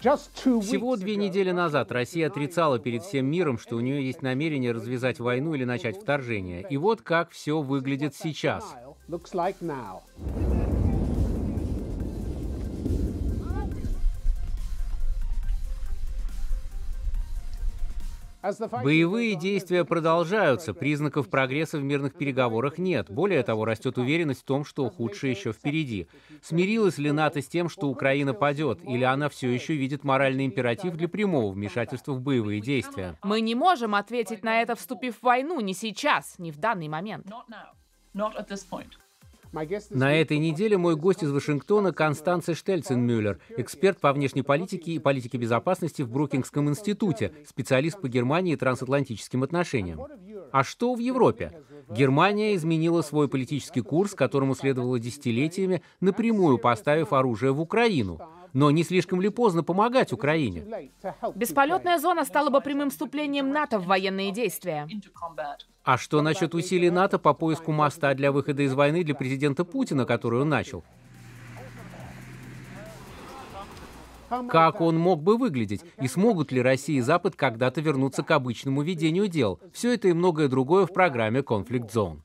Всего две недели назад Россия отрицала перед всем миром, что у нее есть намерение развязать войну или начать вторжение. И вот как все выглядит сейчас. Боевые действия продолжаются, признаков прогресса в мирных переговорах нет. Более того, растет уверенность в том, что худшее еще впереди. Смирилась ли НАТО с тем, что Украина падет, или она все еще видит моральный императив для прямого вмешательства в боевые действия? Мы не можем ответить на это, вступив в войну, не сейчас, не в данный момент. Not at this point. На этой неделе мой гость из Вашингтона Констанция мюллер эксперт по внешней политике и политике безопасности в Брукингском институте, специалист по Германии и трансатлантическим отношениям. А что в Европе? Германия изменила свой политический курс, которому следовало десятилетиями, напрямую поставив оружие в Украину – но не слишком ли поздно помогать Украине? Бесполетная зона стала бы прямым вступлением НАТО в военные действия. А что насчет усилий НАТО по поиску моста для выхода из войны для президента Путина, который он начал? Как он мог бы выглядеть? И смогут ли Россия и Запад когда-то вернуться к обычному ведению дел? Все это и многое другое в программе «Конфликт Зон».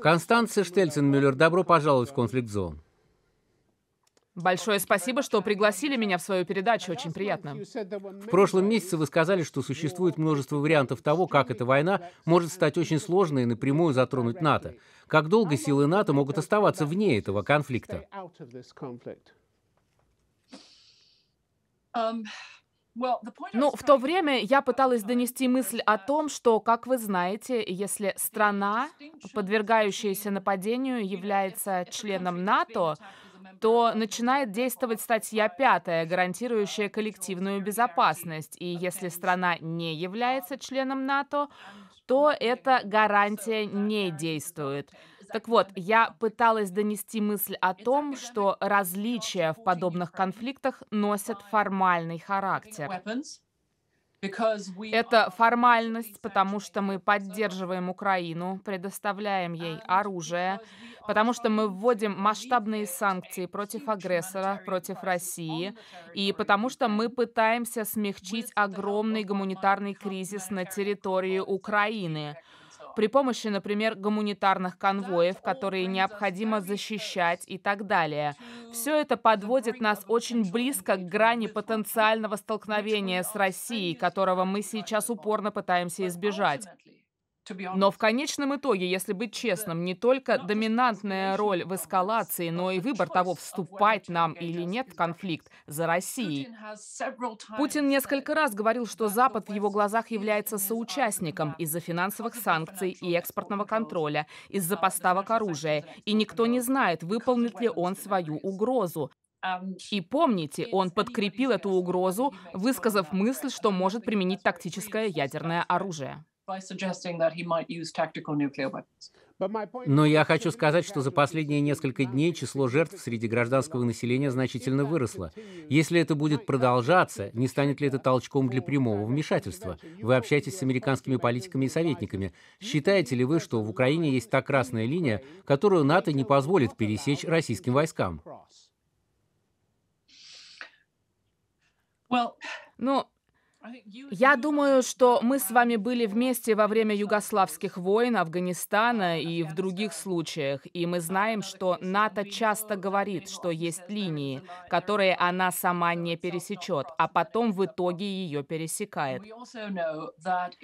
Констанция Мюллер, добро пожаловать в «Конфликт Зон». Большое спасибо, что пригласили меня в свою передачу. Очень приятно. В прошлом месяце вы сказали, что существует множество вариантов того, как эта война может стать очень сложной и напрямую затронуть НАТО. Как долго силы НАТО могут оставаться вне этого конфликта? Ну, в то время я пыталась донести мысль о том, что, как вы знаете, если страна, подвергающаяся нападению, является uh, членом НАТО, то начинает действовать статья пятая, гарантирующая коллективную безопасность. И если страна не является членом НАТО, то эта гарантия не действует. Так вот, я пыталась донести мысль о том, что различия в подобных конфликтах носят формальный характер. Это формальность, потому что мы поддерживаем Украину, предоставляем ей оружие, потому что мы вводим масштабные санкции против агрессора, против России, и потому что мы пытаемся смягчить огромный гуманитарный кризис на территории Украины при помощи, например, гуманитарных конвоев, которые необходимо защищать и так далее. Все это подводит нас очень близко к грани потенциального столкновения с Россией, которого мы сейчас упорно пытаемся избежать. Но в конечном итоге, если быть честным, не только доминантная роль в эскалации, но и выбор того, вступать нам или нет в конфликт за Россией. Путин несколько раз говорил, что Запад в его глазах является соучастником из-за финансовых санкций и экспортного контроля, из-за uh, поставок оружия, и никто не знает, выполнит ли он свою угрозу. И помните, он подкрепил эту угрозу, высказав мысль, что может применить тактическое ядерное оружие. Но я хочу сказать, что за последние несколько дней число жертв среди гражданского населения значительно выросло. Если это будет продолжаться, не станет ли это толчком для прямого вмешательства? Вы общаетесь с американскими политиками и советниками. Считаете ли вы, что в Украине есть та красная линия, которую НАТО не позволит пересечь российским войскам? Ну, я думаю, что мы с вами были вместе во время югославских войн, Афганистана и в других случаях, и мы знаем, что НАТО часто говорит, что есть линии, которые она сама не пересечет, а потом в итоге ее пересекает.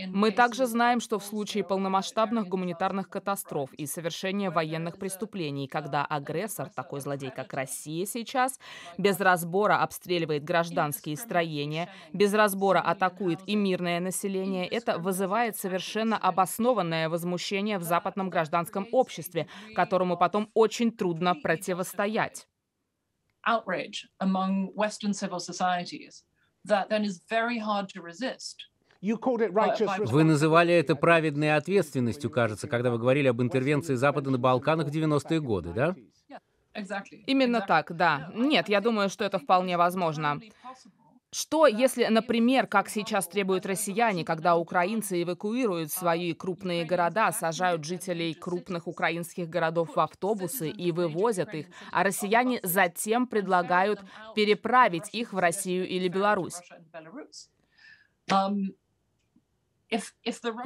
Мы также знаем, что в случае полномасштабных гуманитарных катастроф и совершения военных преступлений, когда агрессор, такой злодей, как Россия сейчас, без разбора обстреливает гражданские строения, без разбора атакует и мирное население, это вызывает совершенно обоснованное возмущение в западном гражданском обществе, которому потом очень трудно противостоять. Вы называли это праведной ответственностью, кажется, когда вы говорили об интервенции Запада на Балканах в 90-е годы, да? Именно так, да. Нет, я думаю, что это вполне возможно. Что, если, например, как сейчас требуют россияне, когда украинцы эвакуируют свои крупные города, сажают жителей крупных украинских городов в автобусы и вывозят их, а россияне затем предлагают переправить их в Россию или Беларусь? Эм,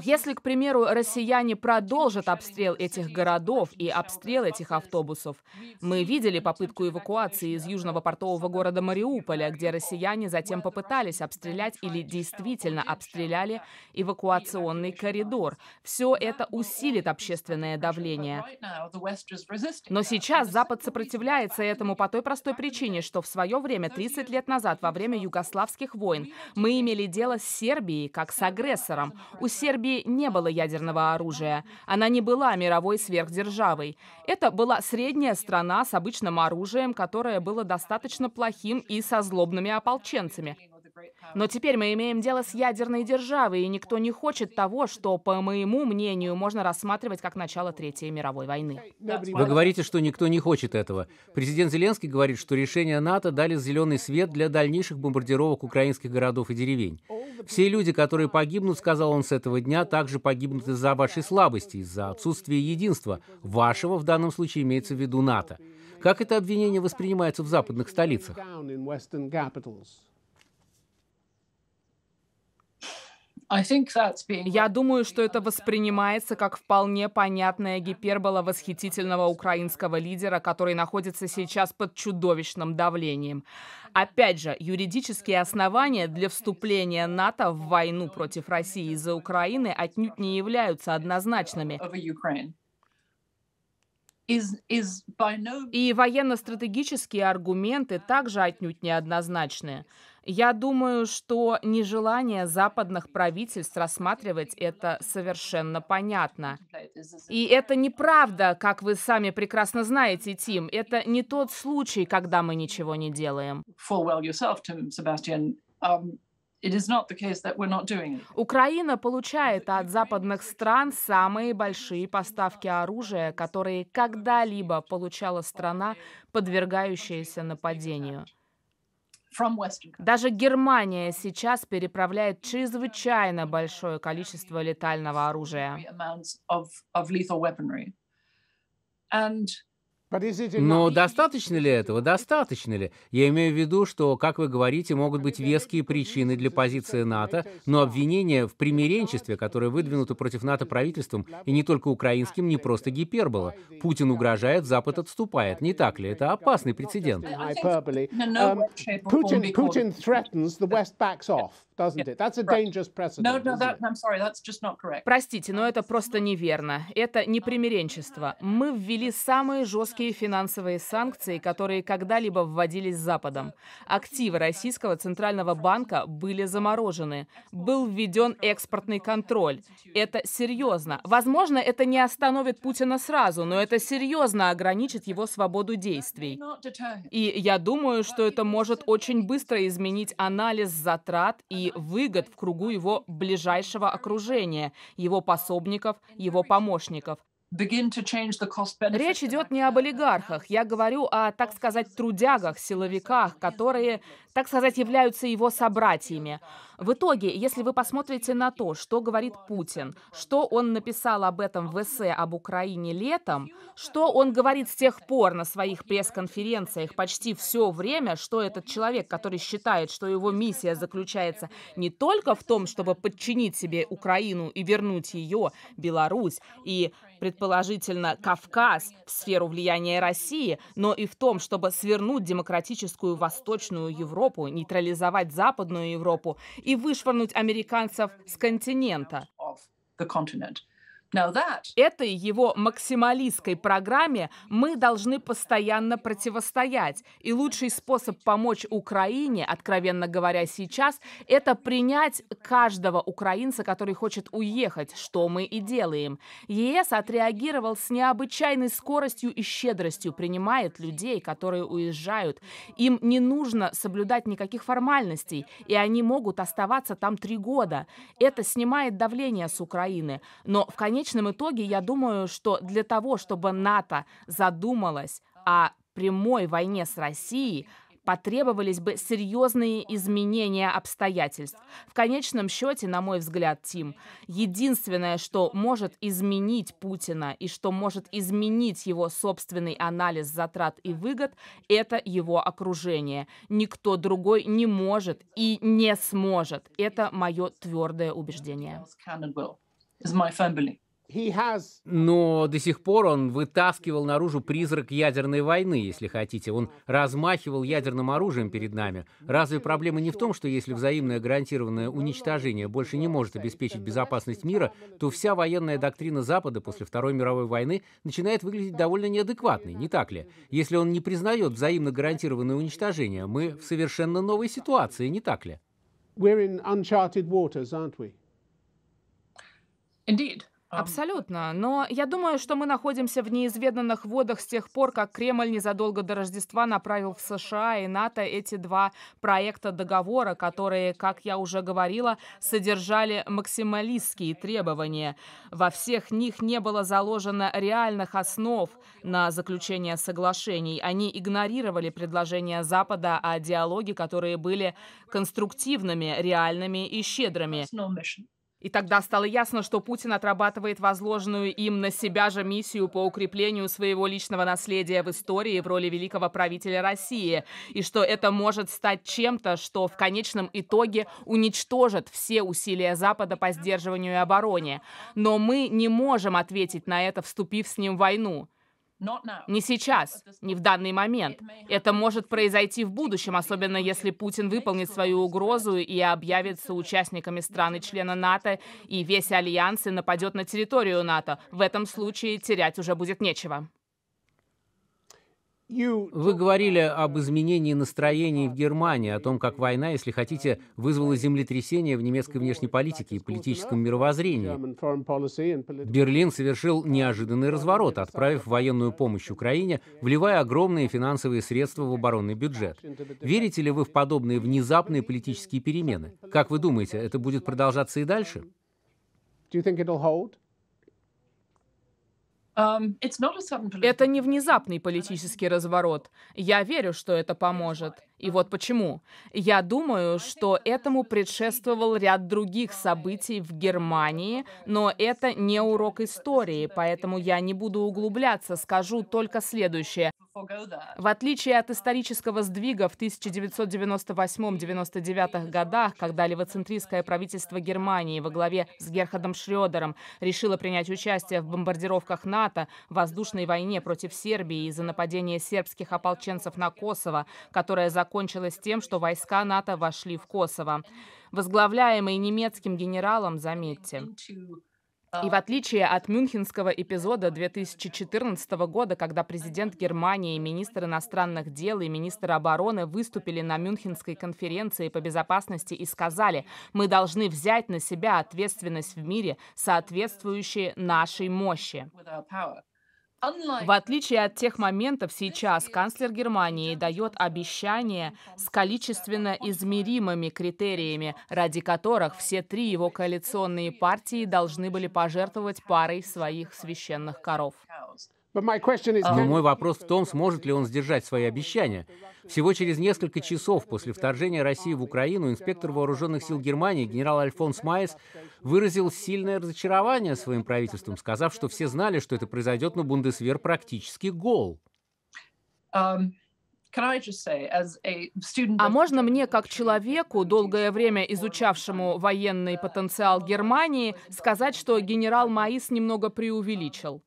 если, к примеру, россияне продолжат обстрел этих городов и обстрел этих автобусов, мы видели попытку эвакуации из южного портового города Мариуполя, где россияне затем попытались обстрелять или действительно обстреляли эвакуационный коридор. Все это усилит общественное давление. Но сейчас Запад сопротивляется этому по той простой причине, что в свое время, 30 лет назад, во время югославских войн, мы имели дело с Сербией как с агрессором, у Сербии не было ядерного оружия. Она не была мировой сверхдержавой. Это была средняя страна с обычным оружием, которое было достаточно плохим и со злобными ополченцами. Но теперь мы имеем дело с ядерной державой, и никто не хочет того, что, по моему мнению, можно рассматривать как начало Третьей мировой войны. Вы говорите, что никто не хочет этого. Президент Зеленский говорит, что решения НАТО дали зеленый свет для дальнейших бомбардировок украинских городов и деревень. Все люди, которые погибнут, сказал он с этого дня, также погибнут из-за вашей слабости, из-за отсутствия единства. Вашего в данном случае имеется в виду НАТО. Как это обвинение воспринимается в западных столицах? Я думаю, что это воспринимается как вполне понятная гипербола восхитительного украинского лидера, который находится сейчас под чудовищным давлением. Опять же, юридические основания для вступления НАТО в войну против России из-за Украины отнюдь не являются однозначными. И военно-стратегические аргументы также отнюдь неоднозначны. Я думаю, что нежелание западных правительств рассматривать это совершенно понятно. И это неправда, как вы сами прекрасно знаете, Тим. Это не тот случай, когда мы ничего не делаем. Украина получает от западных стран самые большие поставки оружия, которые когда-либо получала страна, подвергающаяся нападению. Даже Германия сейчас переправляет чрезвычайно большое количество летального оружия. Но достаточно ли этого? Достаточно ли? Я имею в виду, что, как вы говорите, могут быть веские причины для позиции НАТО, но обвинения в примиренчестве, которые выдвинуты против НАТО правительством, и не только украинским, не просто гипербола. Путин угрожает, Запад отступает. Не так ли? Это опасный прецедент. Путин um, threatens, the West backs off, doesn't it? That's a dangerous precedent. Простите, но это просто неверно. Это не примиренчество. Мы ввели самые жесткие жесткие финансовые санкции, которые когда-либо вводились Западом. Активы Российского Центрального банка были заморожены. Был введен экспортный контроль. Это серьезно. Возможно, это не остановит Путина сразу, но это серьезно ограничит его свободу действий. И я думаю, что это может очень быстро изменить анализ затрат и выгод в кругу его ближайшего окружения, его пособников, его помощников. Речь идет не об олигархах. Я говорю о, так сказать, трудягах, силовиках, которые, так сказать, являются его собратьями. В итоге, если вы посмотрите на то, что говорит Путин, что он написал об этом в эссе об Украине летом, что он говорит с тех пор на своих пресс-конференциях почти все время, что этот человек, который считает, что его миссия заключается не только в том, чтобы подчинить себе Украину и вернуть ее, Беларусь и, предположительно, Кавказ в сферу влияния России, но и в том, чтобы свернуть демократическую Восточную Европу, нейтрализовать Западную Европу и вышвырнуть американцев с континента. Этой его максималистской программе мы должны постоянно противостоять. И лучший способ помочь Украине, откровенно говоря, сейчас, это принять каждого украинца, который хочет уехать, что мы и делаем. ЕС отреагировал с необычайной скоростью и щедростью, принимает людей, которые уезжают. Им не нужно соблюдать никаких формальностей, и они могут оставаться там три года. Это снимает давление с Украины. Но в конечном конечном итоге я думаю, что для того, чтобы НАТО задумалось о прямой войне с Россией, потребовались бы серьезные изменения обстоятельств. В конечном счете, на мой взгляд, Тим, единственное, что может изменить Путина и что может изменить его собственный анализ затрат и выгод, это его окружение. Никто другой не может и не сможет. Это мое твердое убеждение. Но до сих пор он вытаскивал наружу призрак ядерной войны, если хотите. Он размахивал ядерным оружием перед нами. Разве проблема не в том, что если взаимное гарантированное уничтожение больше не может обеспечить безопасность мира, то вся военная доктрина Запада после Второй мировой войны начинает выглядеть довольно неадекватной, не так ли? Если он не признает взаимно гарантированное уничтожение, мы в совершенно новой ситуации, не так ли? We're in uncharted waters, aren't we? Indeed. Абсолютно. Но я думаю, что мы находимся в неизведанных водах с тех пор, как Кремль незадолго до Рождества направил в США и НАТО эти два проекта договора, которые, как я уже говорила, содержали максималистские требования. Во всех них не было заложено реальных основ на заключение соглашений. Они игнорировали предложения Запада о диалоге, которые были конструктивными, реальными и щедрыми. И тогда стало ясно, что Путин отрабатывает возложенную им на себя же миссию по укреплению своего личного наследия в истории в роли великого правителя России, и что это может стать чем-то, что в конечном итоге уничтожит все усилия Запада по сдерживанию и обороне. Но мы не можем ответить на это, вступив с ним в войну. Не сейчас, не в данный момент. Это может произойти в будущем, особенно если Путин выполнит свою угрозу и объявится участниками страны члена НАТО, и весь альянс и нападет на территорию НАТО. В этом случае терять уже будет нечего. Вы говорили об изменении настроений в Германии, о том, как война, если хотите, вызвала землетрясение в немецкой внешней политике и политическом мировоззрении. Берлин совершил неожиданный разворот, отправив военную помощь Украине, вливая огромные финансовые средства в оборонный бюджет. Верите ли вы в подобные внезапные политические перемены? Как вы думаете, это будет продолжаться и дальше? Do you think it'll hold? Это не внезапный политический разворот. Я верю, что это поможет. И вот почему. Я думаю, что этому предшествовал ряд других событий в Германии, но это не урок типа, истории, поэтому я не буду углубляться, скажу только следующее. В отличие от исторического сдвига в 1998-99 годах, когда левоцентристское правительство Германии типа, во главе с Герхардом Шредером решило принять участие в бомбардировках НАТО, воздушной войне против Сербии из-за нападения сербских ополченцев на Косово, которое закончилось закончилась тем, что войска НАТО вошли в Косово, возглавляемые немецким генералом, заметьте. И в отличие от мюнхенского эпизода 2014 года, когда президент Германии, министр иностранных дел и министр обороны выступили на мюнхенской конференции по безопасности и сказали, мы должны взять на себя ответственность в мире, соответствующие нашей мощи. В отличие от тех моментов, сейчас канцлер Германии дает обещание с количественно измеримыми критериями, ради которых все три его коалиционные партии должны были пожертвовать парой своих священных коров. Но мой вопрос в том, сможет ли он сдержать свои обещания. Всего через несколько часов после вторжения России в Украину инспектор вооруженных сил Германии генерал Альфонс Майес выразил сильное разочарование своим правительством, сказав, что все знали, что это произойдет, но Бундесвер практически гол. Эм, а можно мне, как человеку, долгое время изучавшему военный потенциал Германии, сказать, что генерал Маис немного преувеличил?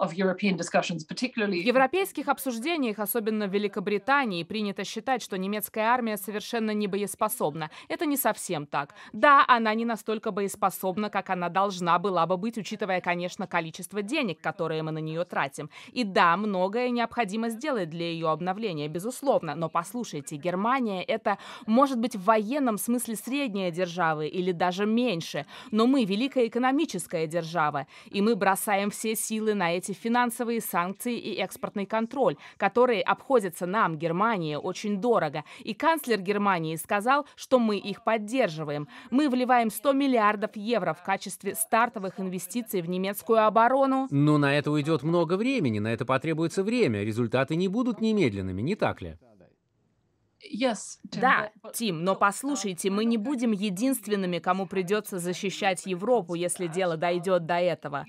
В европейских обсуждениях, особенно в Великобритании, принято считать, что немецкая армия совершенно не боеспособна. Это не совсем так. Да, она не настолько боеспособна, как она должна была бы быть, учитывая, конечно, количество денег, которые мы на нее тратим. И да, многое необходимо сделать для ее обновления, безусловно. Но послушайте, Германия — это, может быть, в военном смысле средняя держава или даже меньше. Но мы — великая экономическая держава. И мы бросаем все силы на эти финансовые санкции и экспортный контроль, которые обходятся нам, Германии, очень дорого. И канцлер Германии сказал, что мы их поддерживаем. Мы вливаем 100 миллиардов евро в качестве стартовых инвестиций в немецкую оборону. Но на это уйдет много времени, на это потребуется время. Результаты не будут немедленными, не так ли? Да, Тим, но послушайте, мы не будем единственными, кому придется защищать Европу, если дело дойдет до этого.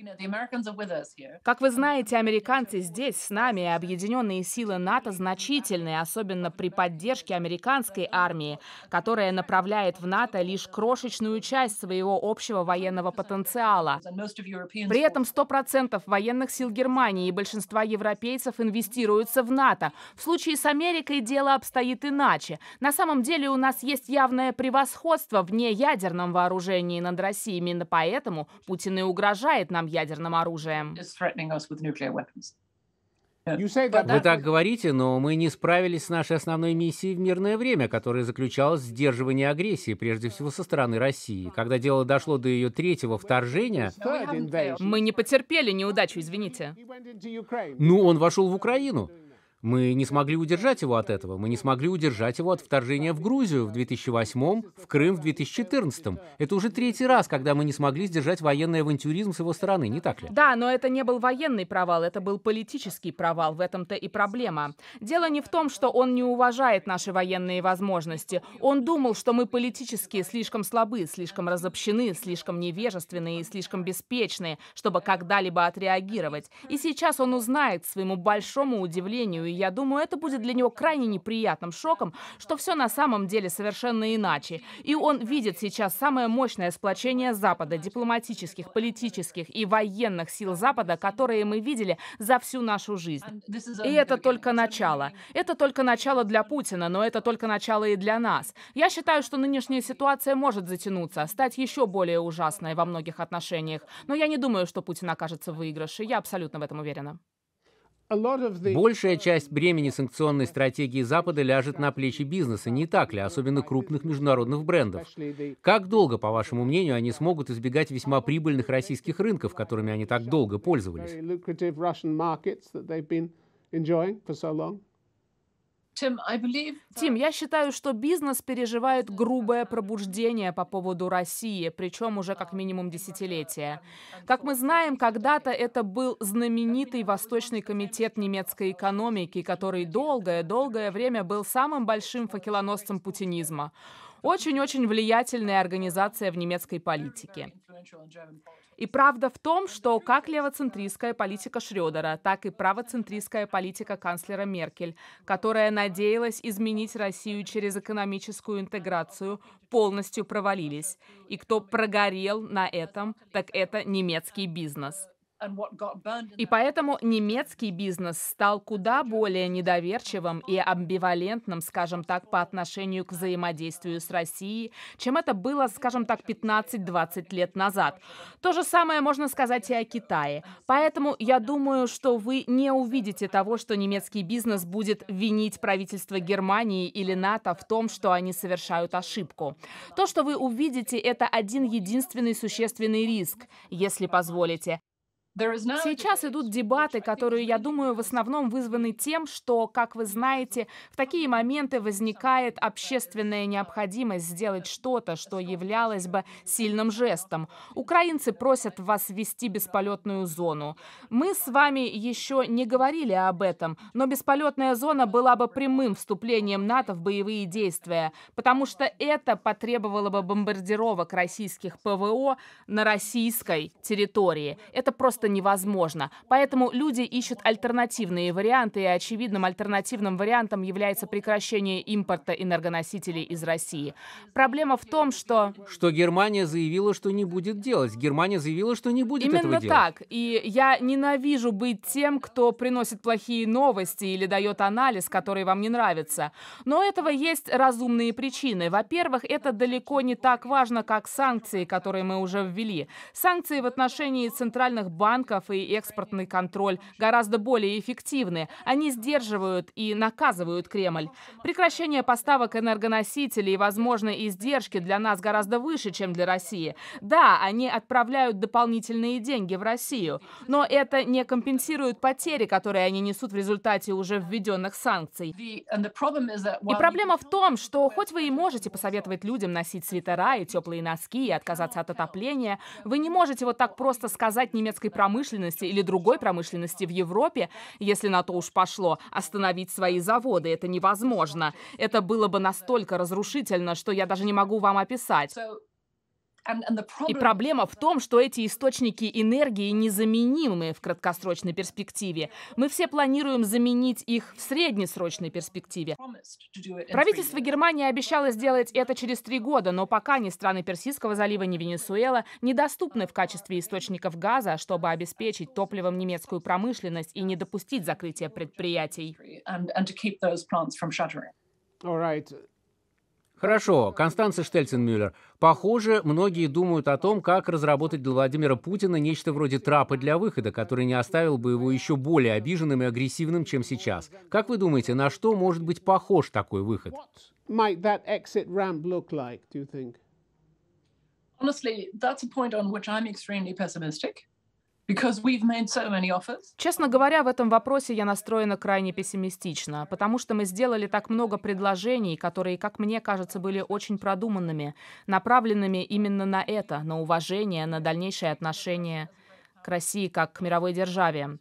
Как вы знаете, американцы здесь с нами, и объединенные силы НАТО значительные, особенно при поддержке американской армии, которая направляет в НАТО лишь крошечную часть своего общего военного потенциала. При этом 100% военных сил Германии и большинства европейцев инвестируются в НАТО. В случае с Америкой дело обстоит иначе иначе. На самом деле у нас есть явное превосходство в неядерном вооружении над Россией. Именно поэтому Путин и угрожает нам ядерным оружием. Вы так говорите, но мы не справились с нашей основной миссией в мирное время, которая заключалась в сдерживании агрессии, прежде всего со стороны России. Когда дело дошло до ее третьего вторжения... Мы не потерпели неудачу, извините. Ну, он вошел в Украину. Мы не смогли удержать его от этого. Мы не смогли удержать его от вторжения в Грузию в 2008, в Крым в 2014. Это уже третий раз, когда мы не смогли сдержать военный авантюризм с его стороны, не так ли? Да, но это не был военный провал, это был политический провал. В этом-то и проблема. Дело не в том, что он не уважает наши военные возможности. Он думал, что мы политически слишком слабы, слишком разобщены, слишком невежественны и слишком беспечные, чтобы когда-либо отреагировать. И сейчас он узнает, своему большому удивлению и я думаю, это будет для него крайне неприятным шоком, что все на самом деле совершенно иначе. И он видит сейчас самое мощное сплочение Запада, дипломатических, политических и военных сил Запада, которые мы видели за всю нашу жизнь. И это только начало. Это только начало для Путина, но это только начало и для нас. Я считаю, что нынешняя ситуация может затянуться, стать еще более ужасной во многих отношениях. Но я не думаю, что Путин окажется в выигрыше. Я абсолютно в этом уверена. Большая часть бремени санкционной стратегии Запада ляжет на плечи бизнеса, не так ли, особенно крупных международных брендов? Как долго, по вашему мнению, они смогут избегать весьма прибыльных российских рынков, которыми они так долго пользовались? Тим, я считаю, что бизнес переживает грубое пробуждение по поводу России, причем уже как а, минимум десятилетия. Как мы знаем, когда-то это был знаменитый Восточный комитет немецкой экономики, который долгое-долгое время был самым большим факелоносцем путинизма. Очень-очень влиятельная организация в немецкой политике. И правда в том, что как левоцентристская политика Шрёдера, так и правоцентристская политика канцлера Меркель, которая надеялась изменить Россию через экономическую интеграцию, полностью провалились. И кто прогорел на этом, так это немецкий бизнес. И поэтому немецкий бизнес стал куда более недоверчивым и амбивалентным, скажем так, по отношению к взаимодействию с Россией, чем это было, скажем так, 15-20 лет назад. То же самое можно сказать и о Китае. Поэтому я думаю, что вы не увидите того, что немецкий бизнес будет винить правительство Германии или НАТО в том, что они совершают ошибку. То, что вы увидите, это один единственный существенный риск, если позволите. Сейчас идут дебаты, которые, я думаю, в основном вызваны тем, что, как вы знаете, в такие моменты возникает общественная необходимость сделать что-то, что являлось бы сильным жестом. Украинцы просят вас ввести бесполетную зону. Мы с вами еще не говорили об этом, но бесполетная зона была бы прямым вступлением НАТО в боевые действия, потому что это потребовало бы бомбардировок российских ПВО на российской территории. Это просто просто невозможно. Поэтому люди ищут альтернативные варианты, и очевидным альтернативным вариантом является прекращение импорта энергоносителей из России. Проблема в том, что... Что Германия заявила, что не будет делать. Германия заявила, что не будет Именно этого делать. Именно так. И я ненавижу быть тем, кто приносит плохие новости или дает анализ, который вам не нравится. Но у этого есть разумные причины. Во-первых, это далеко не так важно, как санкции, которые мы уже ввели. Санкции в отношении центральных банков банков и экспортный контроль гораздо более эффективны. Они сдерживают и наказывают Кремль. Прекращение поставок энергоносителей и возможные издержки для нас гораздо выше, чем для России. Да, они отправляют дополнительные деньги в Россию, но это не компенсирует потери, которые они несут в результате уже введенных санкций. И проблема в том, что хоть вы и можете посоветовать людям носить свитера и теплые носки и отказаться от отопления, вы не можете вот так просто сказать немецкой промышленности или другой промышленности в Европе, если на то уж пошло, остановить свои заводы. Это невозможно. Это было бы настолько разрушительно, что я даже не могу вам описать. И проблема в том, что эти источники энергии незаменимы в краткосрочной перспективе. Мы все планируем заменить их в среднесрочной перспективе. Правительство Германии обещало сделать это через три года, но пока ни страны Персидского залива, ни Венесуэла недоступны в качестве источников газа, чтобы обеспечить топливом немецкую промышленность и не допустить закрытия предприятий. All right. Хорошо, Констанция Штельценмюллер. Похоже, многие думают о том, как разработать для Владимира Путина нечто вроде трапа для выхода, который не оставил бы его еще более обиженным и агрессивным, чем сейчас. Как вы думаете, на что может быть похож такой выход? Honestly, that's a point on which I'm extremely pessimistic. Честно говоря, в этом вопросе я настроена крайне пессимистично, потому что мы сделали так много предложений, которые, как мне кажется, были очень продуманными, направленными именно на это, на уважение, на дальнейшее отношение к России как к мировой державе.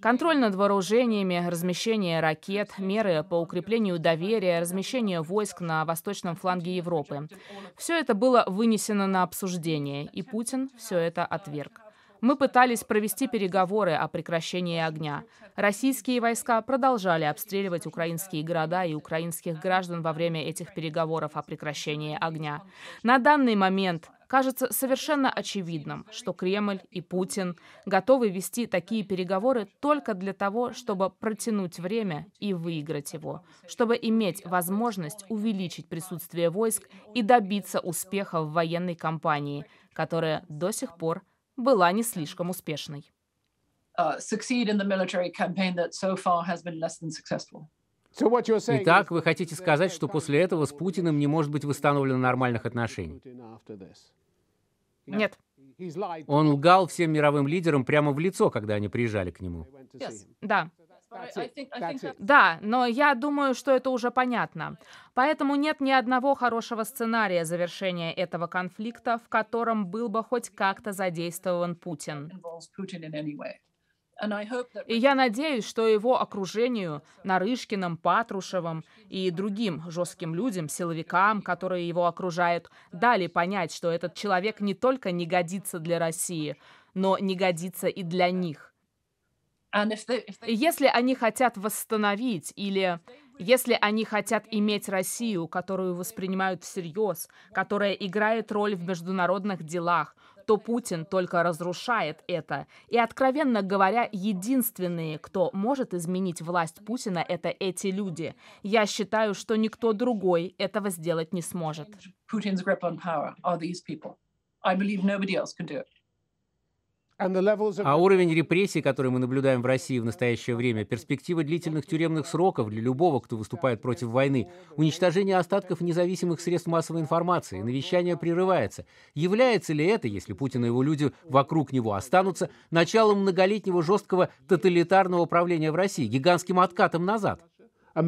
Контроль над вооружениями, размещение ракет, меры по укреплению доверия, размещение войск на восточном фланге Европы. Все это было вынесено на обсуждение, и Путин все это отверг. Мы пытались провести переговоры о прекращении огня. Российские войска продолжали обстреливать украинские города и украинских граждан во время этих переговоров о прекращении огня. На данный момент кажется совершенно очевидным, что Кремль и Путин готовы вести такие переговоры только для того, чтобы протянуть время и выиграть его, чтобы иметь возможность увеличить присутствие войск и добиться успеха в военной кампании, которая до сих пор была не слишком успешной. Uh, Итак, вы хотите сказать, что после этого с Путиным не может быть восстановлено нормальных отношений? Нет. Он лгал всем мировым лидерам прямо в лицо, когда они приезжали к нему. Yes. Да. Да, но я думаю, что это уже понятно. Поэтому нет ни одного хорошего сценария завершения этого конфликта, в котором был бы хоть как-то задействован Путин. И я надеюсь, что его окружению, Нарышкиным, Патрушевым и другим жестким людям, силовикам, которые его окружают, дали понять, что этот человек не только не годится для России, но не годится и для них – а, ну, если они хотят восстановить или если они хотят иметь Россию, которую воспринимают всерьез, которая играет роль в международных делах, то Путин только разрушает это. И, откровенно говоря, единственные, кто может изменить власть Путина, это эти люди. Я считаю, что никто другой этого сделать не сможет. А уровень репрессий, который мы наблюдаем в России в настоящее время, перспектива длительных тюремных сроков для любого, кто выступает против войны, уничтожение остатков независимых средств массовой информации, навещание прерывается. Является ли это, если Путин и его люди вокруг него останутся, началом многолетнего жесткого тоталитарного правления в России, гигантским откатом назад? А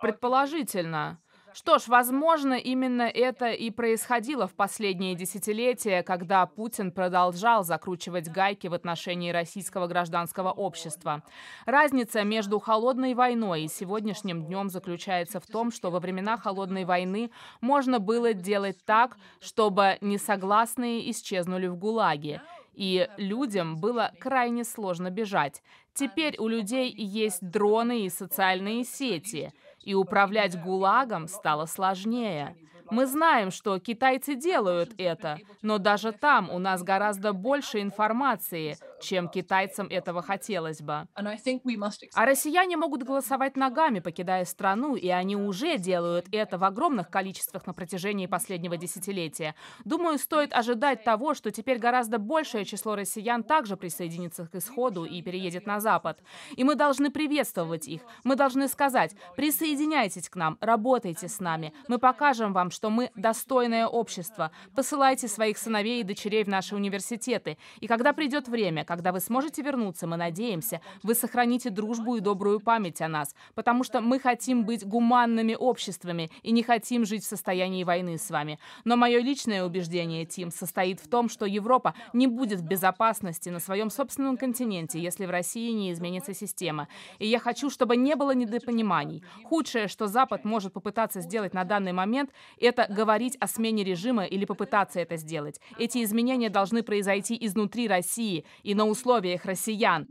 Предположительно. Что ж, возможно, именно это и происходило в последние десятилетия, когда Путин продолжал закручивать гайки в отношении российского гражданского общества. Разница между холодной войной и сегодняшним днем заключается в том, что во времена холодной войны можно было делать так, чтобы несогласные исчезнули в ГУЛАГе и людям было крайне сложно бежать. Теперь у людей есть дроны и социальные сети и управлять ГУЛАГом стало сложнее. Мы знаем, что китайцы делают это, но даже там у нас гораздо больше информации, чем китайцам этого хотелось бы. А россияне могут голосовать ногами, покидая страну, и они уже делают это в огромных количествах на протяжении последнего десятилетия. Думаю, стоит ожидать того, что теперь гораздо большее число россиян также присоединится к исходу и переедет на Запад. И мы должны приветствовать их. Мы должны сказать, присоединяйтесь к нам, работайте с нами. Мы покажем вам, что мы достойное общество. Посылайте своих сыновей и дочерей в наши университеты. И когда придет время, когда вы сможете вернуться, мы надеемся, вы сохраните дружбу и добрую память о нас, потому что мы хотим быть гуманными обществами и не хотим жить в состоянии войны с вами. Но мое личное убеждение, Тим, состоит в том, что Европа не будет в безопасности на своем собственном континенте, если в России не изменится система. И я хочу, чтобы не было недопониманий. Худшее, что Запад может попытаться сделать на данный момент, это говорить о смене режима или попытаться это сделать. Эти изменения должны произойти изнутри России, и и на условиях россиян.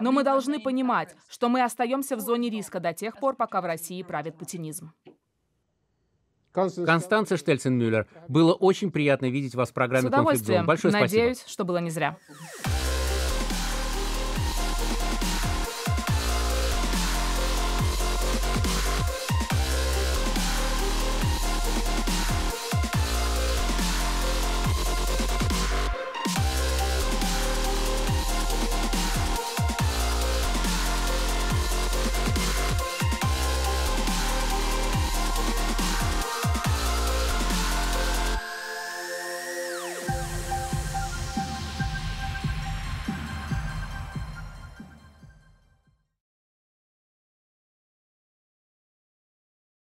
Но мы должны понимать, что мы остаемся в зоне риска до тех пор, пока в России правит путинизм. Констанция Штельценмюллер, было очень приятно видеть вас в программе «Конфликт Зон». Большое спасибо. Надеюсь, что было не зря.